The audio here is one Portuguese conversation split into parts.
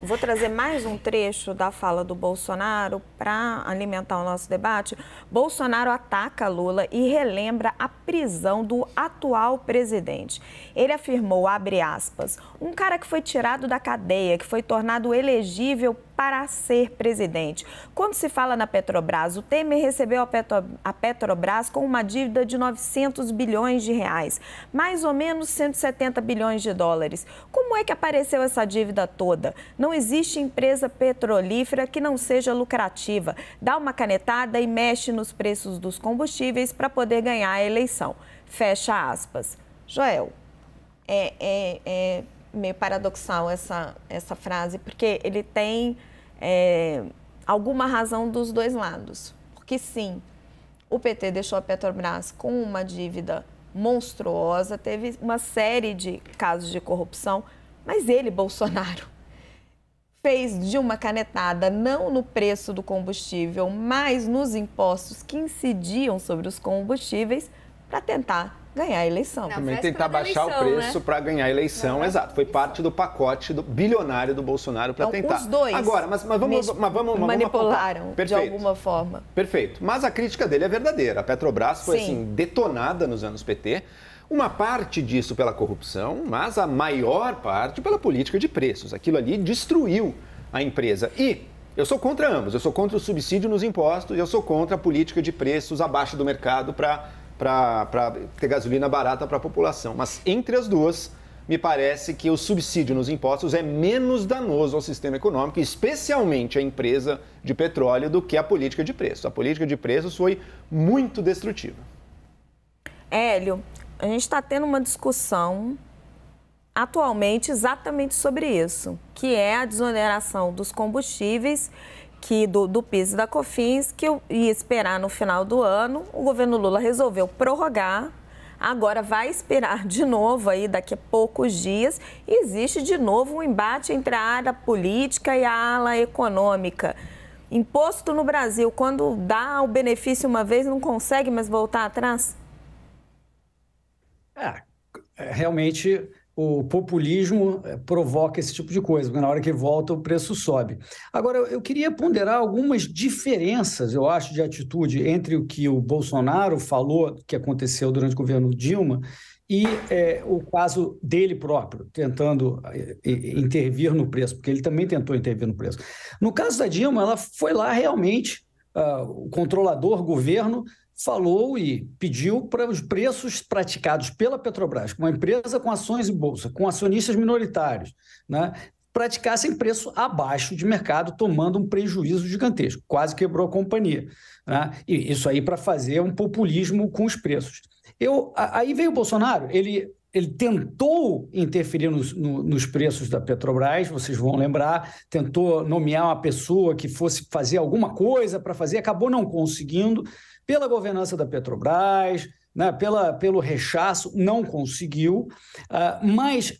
Vou trazer mais um trecho da fala do Bolsonaro para alimentar o nosso debate. Bolsonaro ataca Lula e relembra a prisão do atual presidente. Ele afirmou, abre aspas, um cara que foi tirado da cadeia, que foi tornado elegível para ser presidente. Quando se fala na Petrobras, o Temer recebeu a, Petro, a Petrobras com uma dívida de 900 bilhões de reais, mais ou menos 170 bilhões de dólares. Como é que apareceu essa dívida toda? Não existe empresa petrolífera que não seja lucrativa. Dá uma canetada e mexe nos preços dos combustíveis para poder ganhar a eleição. Fecha aspas. Joel, é, é, é meio paradoxal essa, essa frase, porque ele tem é, alguma razão dos dois lados. Porque sim, o PT deixou a Petrobras com uma dívida monstruosa, teve uma série de casos de corrupção, mas ele, Bolsonaro, fez de uma canetada não no preço do combustível, mas nos impostos que incidiam sobre os combustíveis para tentar ganhar a eleição. Também tentar baixar eleição, o né? preço né? para ganhar a eleição, exato. Foi parte do pacote do bilionário do Bolsonaro para então, tentar. Os dois. Agora, mas, mas vamos, mas vamos, manipularam vamos de alguma forma. Perfeito. Mas a crítica dele é verdadeira. A Petrobras foi Sim. assim detonada nos anos PT. Uma parte disso pela corrupção, mas a maior parte pela política de preços. Aquilo ali destruiu a empresa. E eu sou contra ambos. Eu sou contra o subsídio nos impostos e eu sou contra a política de preços abaixo do mercado para para ter gasolina barata para a população. Mas entre as duas, me parece que o subsídio nos impostos é menos danoso ao sistema econômico, especialmente à empresa de petróleo, do que a política de preço. A política de preços foi muito destrutiva. Hélio, a gente está tendo uma discussão atualmente exatamente sobre isso, que é a desoneração dos combustíveis que do, do PIS e da COFINS que eu ia esperar no final do ano. O governo Lula resolveu prorrogar. Agora vai esperar de novo aí daqui a poucos dias. E existe de novo um embate entre a área política e a ala econômica. Imposto no Brasil, quando dá o benefício uma vez, não consegue mais voltar atrás? É, é realmente o populismo eh, provoca esse tipo de coisa, porque na hora que volta o preço sobe. Agora, eu queria ponderar algumas diferenças, eu acho, de atitude entre o que o Bolsonaro falou que aconteceu durante o governo Dilma e é, o caso dele próprio, tentando eh, intervir no preço, porque ele também tentou intervir no preço. No caso da Dilma, ela foi lá realmente, uh, o controlador, governo, falou e pediu para os preços praticados pela Petrobras, uma empresa com ações em bolsa, com acionistas minoritários, né, praticassem preço abaixo de mercado, tomando um prejuízo gigantesco. Quase quebrou a companhia. Né? E isso aí para fazer um populismo com os preços. Eu, aí veio o Bolsonaro, ele ele tentou interferir nos, no, nos, preços da Petrobras, vocês vão lembrar, tentou nomear uma pessoa que fosse fazer alguma coisa para fazer, acabou não conseguindo, pela governança da Petrobras, né, pela, pelo rechaço, não conseguiu, uh, mas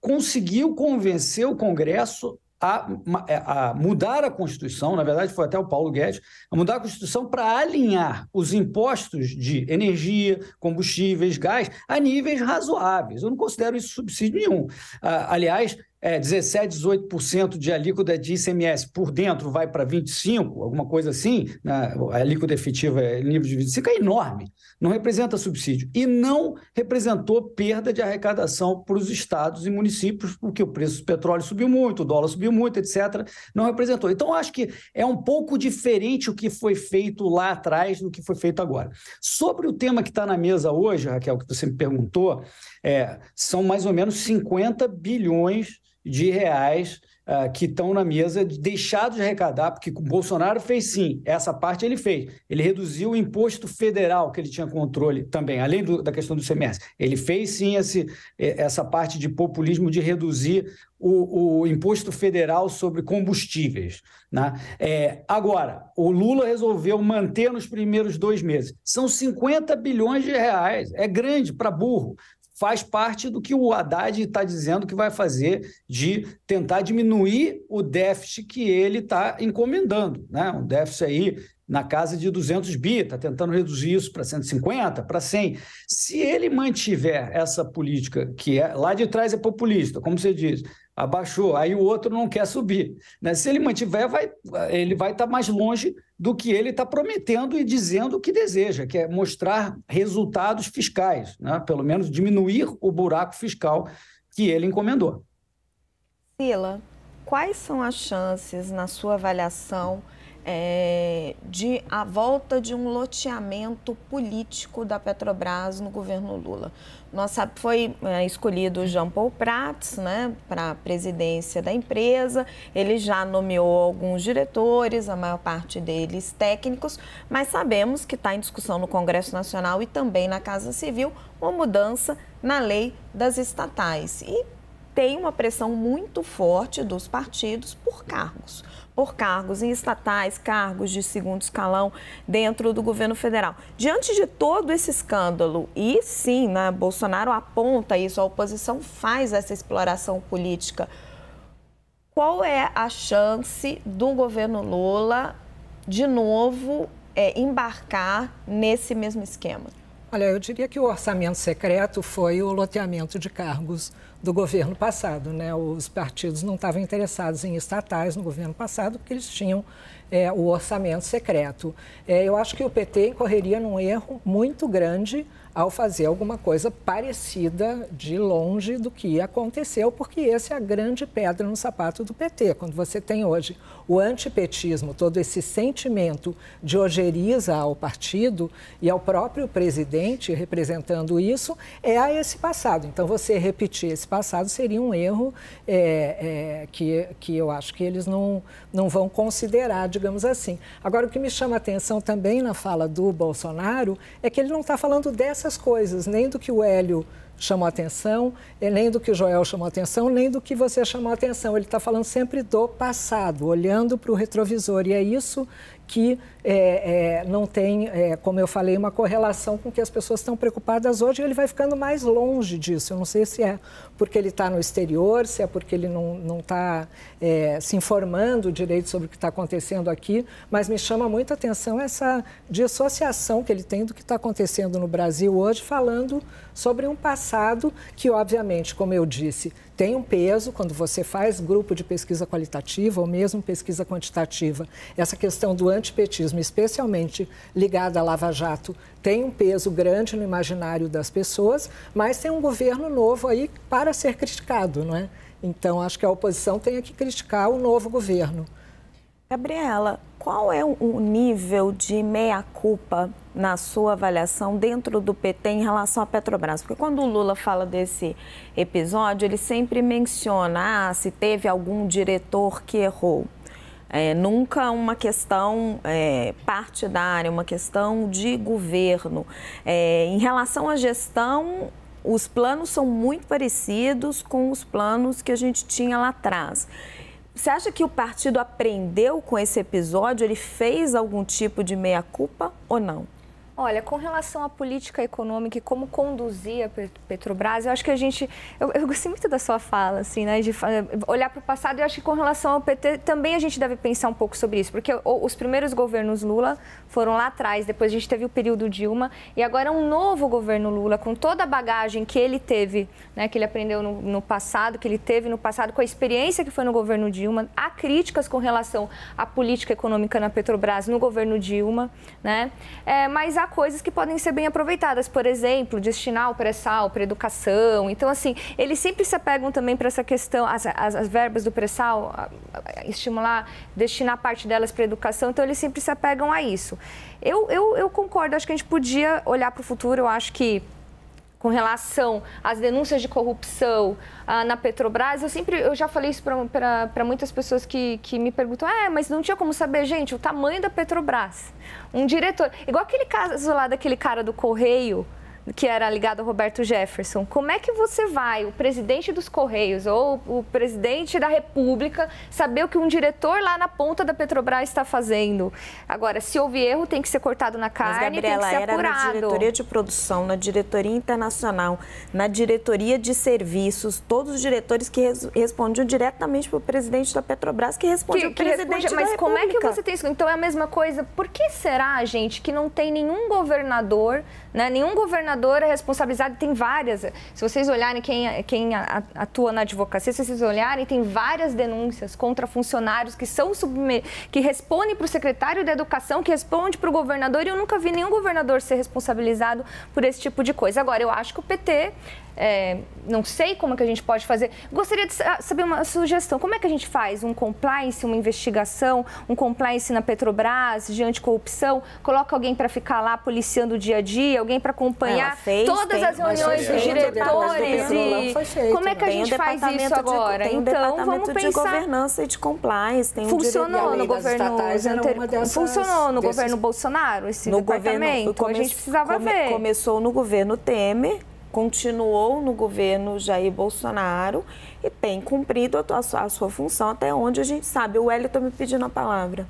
conseguiu convencer o Congresso a, é, a, mudar a Constituição, na verdade foi até o Paulo Guedes, a mudar a Constituição para alinhar os impostos de energia, combustíveis, gás a níveis razoáveis. Eu não considero isso subsídio nenhum. Ah, aliás, é, 17, 18% de alíquota de ICMS por dentro vai para 25%, alguma coisa assim, né? a alíquota efetiva é nível de 25% é enorme, não representa subsídio. E não representou perda de arrecadação para os estados e municípios, porque o preço do petróleo subiu muito, o dólar subiu muito, etc. Não representou. Então, acho que é um pouco diferente o que foi feito lá atrás do que foi feito agora. Sobre o tema que está na mesa hoje, Raquel, que você me perguntou, é, são mais ou menos 50 bilhões de reais uh, que estão na mesa, deixados de arrecadar, porque o Bolsonaro fez sim, essa parte ele fez. Ele reduziu o imposto federal que ele tinha controle também, além do, da questão do CMS. Ele fez sim esse, essa parte de populismo de reduzir o, o imposto federal sobre combustíveis. Né? É, agora, o Lula resolveu manter nos primeiros dois meses. São 50 bilhões de reais, é grande para burro faz parte do que o Haddad está dizendo que vai fazer de tentar diminuir o déficit que ele está encomendando, né? Um déficit aí na casa de 200 bi, está tentando reduzir isso para 150, para 100. Se ele mantiver essa política, que é lá de trás é populista, como você diz, abaixou, aí o outro não quer subir. Né? Se ele mantiver, vai, ele vai estar tá mais longe do que ele está prometendo e dizendo o que deseja, que é mostrar resultados fiscais, né? pelo menos diminuir o buraco fiscal que ele encomendou. Sila, quais são as chances, na sua avaliação, é, de a volta de um loteamento político da Petrobras no governo Lula. Nossa, foi é, escolhido o Jean Paul Prats né, para a presidência da empresa. Ele já nomeou alguns diretores, a maior parte deles técnicos, mas sabemos que está em discussão no Congresso Nacional e também na Casa Civil uma mudança na lei das estatais. E tem uma pressão muito forte dos partidos por cargos, por cargos em estatais, cargos de segundo escalão dentro do governo federal. Diante de todo esse escândalo, e sim, né, Bolsonaro aponta isso, a oposição faz essa exploração política. Qual é a chance do governo Lula de novo é, embarcar nesse mesmo esquema? Olha, eu diria que o orçamento secreto foi o loteamento de cargos do governo passado. Né? Os partidos não estavam interessados em estatais no governo passado, porque eles tinham é, o orçamento secreto. É, eu acho que o PT incorreria num erro muito grande ao fazer alguma coisa parecida de longe do que aconteceu, porque esse é a grande pedra no sapato do PT. Quando você tem hoje o antipetismo, todo esse sentimento de ojeriza ao partido e ao próprio presidente representando isso, é a esse passado. Então, você repetir esse passado seria um erro é, é, que, que eu acho que eles não, não vão considerar de digamos assim. Agora, o que me chama a atenção também na fala do Bolsonaro é que ele não está falando dessas coisas, nem do que o Hélio chamou atenção, nem do que o Joel chamou atenção, nem do que você chamou atenção. Ele está falando sempre do passado, olhando para o retrovisor. E é isso que é, é, não tem, é, como eu falei, uma correlação com o que as pessoas estão preocupadas hoje, ele vai ficando mais longe disso. Eu não sei se é porque ele está no exterior, se é porque ele não está é, se informando direito sobre o que está acontecendo aqui, mas me chama muita atenção essa dissociação que ele tem do que está acontecendo no Brasil hoje, falando sobre um passado que, obviamente, como eu disse, tem um peso quando você faz grupo de pesquisa qualitativa ou mesmo pesquisa quantitativa. Essa questão do antipetismo especialmente ligada à Lava Jato, tem um peso grande no imaginário das pessoas, mas tem um governo novo aí para ser criticado, não é? Então, acho que a oposição tem que criticar o novo governo. Gabriela, qual é o nível de meia-culpa na sua avaliação dentro do PT em relação à Petrobras? Porque quando o Lula fala desse episódio, ele sempre menciona ah, se teve algum diretor que errou. É, nunca uma questão é, partidária, uma questão de governo. É, em relação à gestão, os planos são muito parecidos com os planos que a gente tinha lá atrás. Você acha que o partido aprendeu com esse episódio? Ele fez algum tipo de meia-culpa ou não? Olha, com relação à política econômica e como conduzir a Petrobras, eu acho que a gente. Eu, eu gostei muito da sua fala, assim, né? De olhar para o passado. Eu acho que com relação ao PT também a gente deve pensar um pouco sobre isso, porque os primeiros governos Lula foram lá atrás, depois a gente teve o período Dilma, e agora um novo governo Lula, com toda a bagagem que ele teve, né? Que ele aprendeu no, no passado, que ele teve no passado, com a experiência que foi no governo Dilma. Há críticas com relação à política econômica na Petrobras no governo Dilma, né? É, mas há coisas que podem ser bem aproveitadas, por exemplo, destinar o pré-sal para educação. Então, assim, eles sempre se apegam também para essa questão, as, as, as verbas do pré-sal, estimular, destinar parte delas para educação. Então, eles sempre se apegam a isso. Eu, eu, eu concordo, acho que a gente podia olhar para o futuro, eu acho que com relação às denúncias de corrupção ah, na Petrobras, eu sempre eu já falei isso para muitas pessoas que, que me perguntam, é, mas não tinha como saber, gente, o tamanho da Petrobras. Um diretor, igual aquele caso lá daquele cara do Correio, que era ligado ao Roberto Jefferson. Como é que você vai, o presidente dos Correios ou o presidente da República, saber o que um diretor lá na ponta da Petrobras está fazendo? Agora, se houve erro, tem que ser cortado na carne, Mas, Gabriela, tem que ser apurado. Era na diretoria de produção, na diretoria internacional, na diretoria de serviços, todos os diretores que res, respondiam diretamente para o presidente da Petrobras, que respondia que, que presidente responde, Mas como é que você tem isso? Então é a mesma coisa. Por que será, gente, que não tem nenhum governador né? Nenhum governador é responsabilizado, tem várias. Se vocês olharem quem, quem atua na advocacia, se vocês olharem, tem várias denúncias contra funcionários que são submet... que respondem para o secretário da Educação, que responde para o governador, e eu nunca vi nenhum governador ser responsabilizado por esse tipo de coisa. Agora, eu acho que o PT é, não sei como é que a gente pode fazer. Gostaria de saber uma sugestão. Como é que a gente faz um compliance, uma investigação, um compliance na Petrobras de anticorrupção? Coloca alguém para ficar lá policiando o dia a dia, alguém para acompanhar fez, todas tem, as reuniões dos diretores. E... Né? como é que a gente faz isso agora? Então, de, tem então, um vamos pensar. de governança e de compliance. Tem um Funcionou no governo anterior. Dessas, Funcionou no desses... governo Bolsonaro esse no departamento? Governo, come... A gente precisava come... ver. Começou no governo Temer continuou no governo Jair Bolsonaro e tem cumprido a sua, a sua função até onde a gente sabe. O Wellington me pedindo a palavra.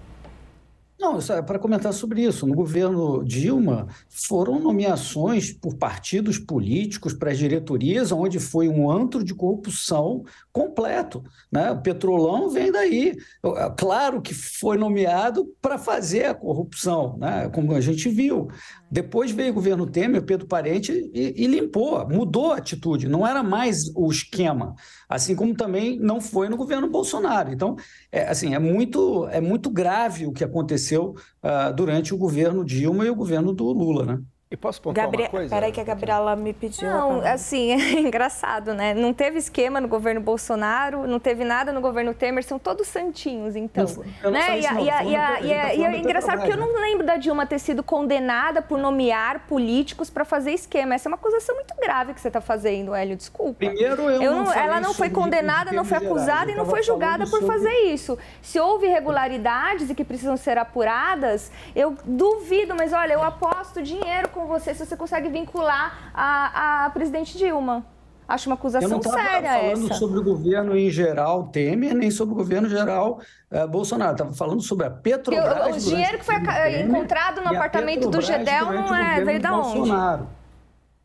Não, é para comentar sobre isso. No governo Dilma, foram nomeações por partidos políticos para as diretorias, onde foi um antro de corrupção completo. Né? O Petrolão vem daí. É claro que foi nomeado para fazer a corrupção, né? como a gente viu. Depois veio o governo Temer, Pedro Parente, e, e limpou, mudou a atitude. Não era mais o esquema, assim como também não foi no governo Bolsonaro. Então, é, assim, é muito, é muito grave o que aconteceu aconteceu uh, durante o governo Dilma e o governo do Lula, né? E posso pontuar Gabri... uma coisa? Peraí que a Gabriela me pediu. Não, assim, é engraçado, né? Não teve esquema no governo Bolsonaro, não teve nada no governo Temer, são todos santinhos, então. Não, né? Não e é engraçado porque eu não né? lembro da Dilma ter sido condenada por nomear políticos para fazer esquema. Essa é uma acusação é muito grave que você está fazendo, Hélio, desculpa. Primeiro eu, eu não, não Ela não foi condenada, não foi acusada e não foi julgada por sobre... fazer isso. Se houve irregularidades e que precisam ser apuradas, eu duvido, mas olha, eu aposto dinheiro com você se você consegue vincular a, a presidente Dilma. Acho uma acusação Eu não séria falando essa. sobre o governo em geral Temer, nem sobre o governo geral eh, Bolsonaro. Estava falando sobre a Petrobras. Eu, o dinheiro que foi encontrado no apartamento do Gedel não é, veio da onde? Bolsonaro.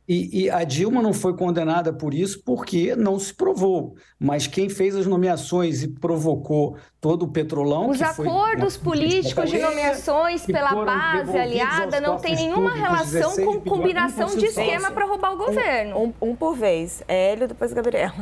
E, e, a Dilma não foi condenada por isso porque não se provou. Mas quem fez as nomeações e provocou todo o petrolão. Os acordos foi... políticos de nomeações pela base aliada não tem nenhuma relação 16, com combinação de esquema para roubar o governo. Um, um, por vez. Hélio, depois Gabriela.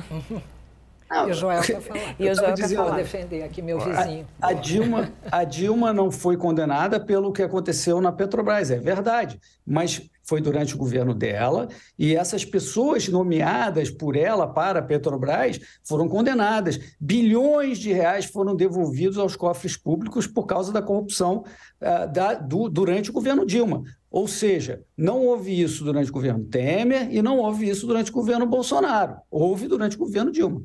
Não, e o Joel está falando. E o Joel quer tá defender aqui meu vizinho. A, a, Dilma, a Dilma não foi condenada pelo que aconteceu na Petrobras, é verdade. Mas foi durante o governo dela, e essas pessoas nomeadas por ela para a Petrobras foram condenadas. Bilhões de reais foram devolvidos aos cofres públicos por causa da corrupção uh, da, do, durante o governo Dilma. Ou seja, não houve isso durante o governo Temer e não houve isso durante o governo Bolsonaro. Houve durante o governo Dilma.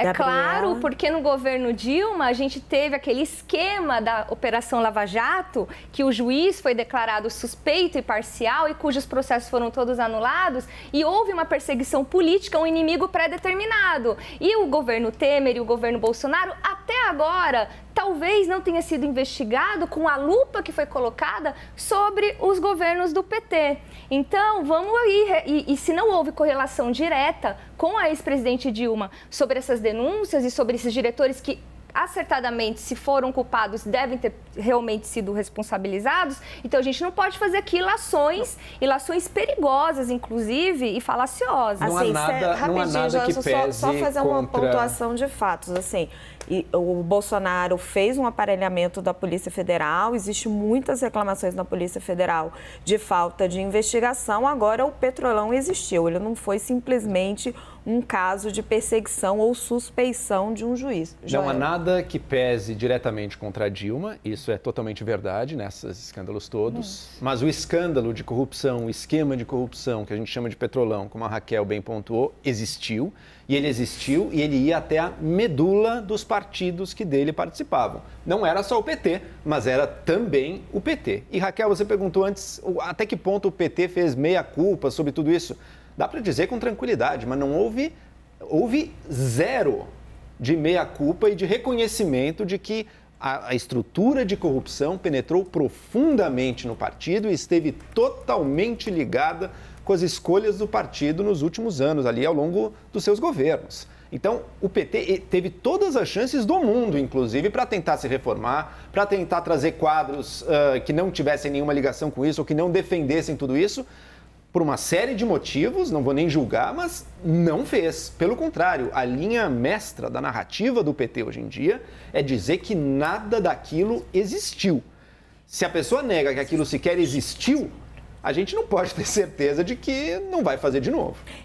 É claro, porque no governo Dilma a gente teve aquele esquema da Operação Lava Jato, que o juiz foi declarado suspeito e parcial e cujos processos foram todos anulados, e houve uma perseguição política, um inimigo pré-determinado. E o governo Temer e o governo Bolsonaro até agora talvez não tenha sido investigado com a lupa que foi colocada sobre os governos do PT. Então, vamos aí, e, e se não houve correlação direta com a ex-presidente Dilma sobre essas denúncias e sobre esses diretores que acertadamente, se foram culpados, devem ter realmente sido responsabilizados. Então a gente não pode fazer aqui ilações, ilações perigosas, inclusive, e falaciosas. Não assim, há nada, é, rapidinho, não há nada que pese só, só fazer contra... uma pontuação de fatos, assim. E o Bolsonaro fez um aparelhamento da Polícia Federal, existe muitas reclamações na Polícia Federal de falta de investigação. Agora o petrolão existiu, ele não foi simplesmente um caso de perseguição ou suspeição de um juiz. Joel. Não há nada que pese diretamente contra a Dilma, isso é totalmente verdade, nesses né, escândalos todos. Hum. Mas o escândalo de corrupção, o esquema de corrupção, que a gente chama de petrolão, como a Raquel bem pontuou, existiu. E ele existiu e ele ia até a medula dos partidos que dele participavam. Não era só o PT, mas era também o PT. E Raquel, você perguntou antes até que ponto o PT fez meia culpa sobre tudo isso. Dá para dizer com tranquilidade, mas não houve, houve zero de meia-culpa e de reconhecimento de que a, estrutura de corrupção penetrou profundamente no partido e esteve totalmente ligada com as escolhas do partido nos últimos anos, ali ao longo dos seus governos. Então, o PT teve todas as chances do mundo, inclusive, para tentar se reformar, para tentar trazer quadros uh, que não tivessem nenhuma ligação com isso, ou que não defendessem tudo isso, por uma série de motivos, não vou nem julgar, mas não fez. Pelo contrário, a linha mestra da narrativa do PT hoje em dia é dizer que nada daquilo existiu. Se a pessoa nega que aquilo sequer existiu, a gente não pode ter certeza de que não vai fazer de novo.